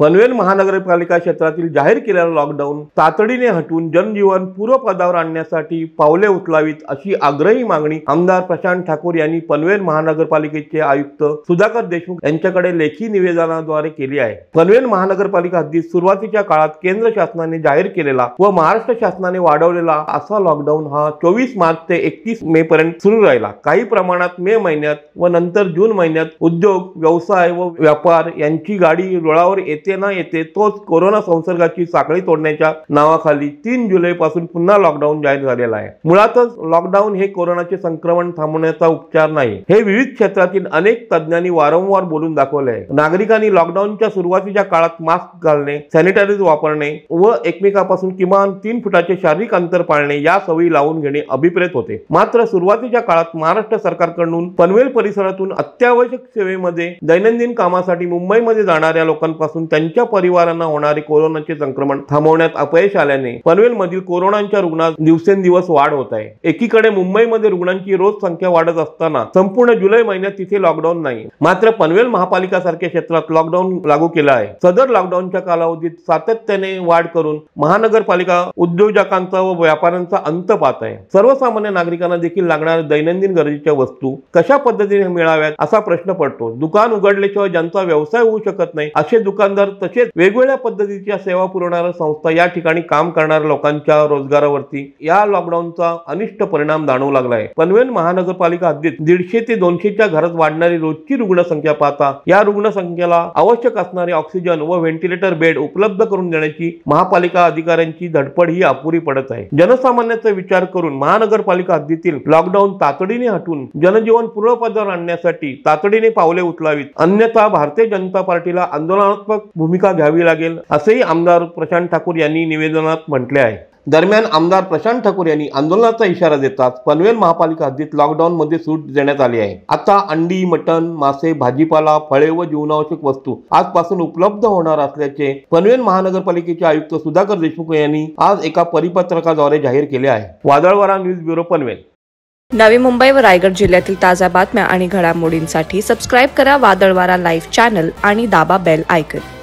पनवेल महानगरपालिका क्षेत्रातील जाहीर केलेला लॉकडाऊन तातडीने हटवून जनजीवन पूर्वपदावर आणण्यासाठी पावले उचलावीत अशी आग्रही मागणी आमदार प्रशांत ठाकूर यांनी पनवेल महानगरपालिकेचे आयुक्त सुधाकर देशमुख यांच्याकडे लेखी निवेदनाद्वारे केली आहे पनवेल महानगरपालिका हद्दीत सुरुवातीच्या काळात केंद्र शासनाने जाहीर केलेला व महाराष्ट्र शासनाने वाढवलेला असा लॉकडाऊन हा चोवीस मार्च ते एकतीस मे पर्यंत सुरू राहिला काही प्रमाणात मे महिन्यात व नंतर जून महिन्यात उद्योग व्यवसाय व व्यापार यांची गाडी रुळावर येते शिवसेना येते तोच कोरोना संसर्गाची साखळी तोडण्याच्या नावाखाली तीन जुलै पासून पुन्हा लॉकडाऊन जाहीर झालेला आहे मुळातच लॉकडाऊन हे कोरोनाचे संक्रमण थांबवण्याचा उपचार नाही हे विविध क्षेत्रातील अनेक तज्ज्ञांनी वारंवार बोलून दाखवले आहे नागरिकांनी लॉकडाऊनच्या सुरुवातीच्या काळात मास्क घालणे सॅनिटायझर वापरणे व एकमेकापासून किमान तीन फुटाचे शारीरिक अंतर पाळणे या सवयी लावून घेणे अभिप्रेत होते मात्र सुरुवातीच्या काळात महाराष्ट्र सरकारकडून पनवेल परिसरातून अत्यावश्यक सेवेमध्ये दैनंदिन कामासाठी मुंबईमध्ये जाणाऱ्या लोकांपासून त्यांच्या परिवारांना होणारे कोरोनाचे संक्रमण थांबवण्यात अपयश आल्याने पनवेलमधील कोरोनाच्या रुग्णात दिवसेंदिवस वाढ होत आहे एकीकडे मुंबईमध्ये रुग्णांची रोज संख्या वाढत असताना संपूर्ण जुलै महिन्यात तिथे लॉकडाऊन नाही मात्र पनवेल महापालिका सारख्या क्षेत्रात लॉकडाऊन लागू केला आहे सदर लॉकडाऊनच्या कालावधीत सातत्याने वाढ करून महानगरपालिका उद्योजकांचा व व्यापाऱ्यांचा अंत पाहत आहे सर्वसामान्य नागरिकांना देखील लागणाऱ्या दैनंदिन गरजेच्या वस्तू कशा पद्धतीने मिळाव्यात असा प्रश्न पडतो दुकान उघडल्याशिवाय ज्यांचा व्यवसाय होऊ शकत नाही असे दुकानदार तर तसेच वेगवेगळ्या पद्धतीच्या सेवा पुरवणाऱ्या संस्था या ठिकाणी काम करणाऱ्या लोकांच्या रोजगारावरती या लॉकडाऊनचा अनिष्ट परिणाम जाणवू लागला आहे पनवेल महानगरपालिका हद्दीत दीडशे ते दोनशेच्या घरात वाढणारी रोजची रुग्णसंख्या पाहता या रुग्णसंख्येला आवश्यक असणारे ऑक्सिजन व व्हेंटिलेटर बेड उपलब्ध करून देण्याची महापालिका अधिकाऱ्यांची धडपड ही अपुरी पडत आहे जनसामान्याचा विचार करून महानगरपालिका हद्दीतील लॉकडाऊन तातडीने हटून जनजीवन पूर्वपदावर आणण्यासाठी तातडीने पावले उचलावीत अन्यथा भारतीय जनता पार्टीला आंदोलनात्मक भूमिका घ्यावी लागेल असेही आमदार प्रशांत ठाकूर यांनी निवेदनात म्हटले आहे दरम्यान आमदार प्रशांत ठाकूर यांनी आंदोलनाचा इशारा देताच पनवेल महापालिका हद्दीत लॉकडाऊन मध्ये सूट देण्यात आली आहे आता अंडी मटण मासे भाजीपाला फळे व जीवनावश्यक वस्तू आजपासून उपलब्ध होणार असल्याचे पनवेल महानगरपालिकेचे आयुक्त सुधाकर देशमुख यांनी आज एका परिपत्रकाद्वारे जाहीर केले आहे वादळवारा न्यूज ब्युरो पनवेल नवी मुंबई व रायगड जिल्ह्यातील ताज्या बातम्या आणि घडामोडींसाठी सबस्क्राईब करा वादळवारा लाईव्ह चॅनल आणि दाबा बेल आयकन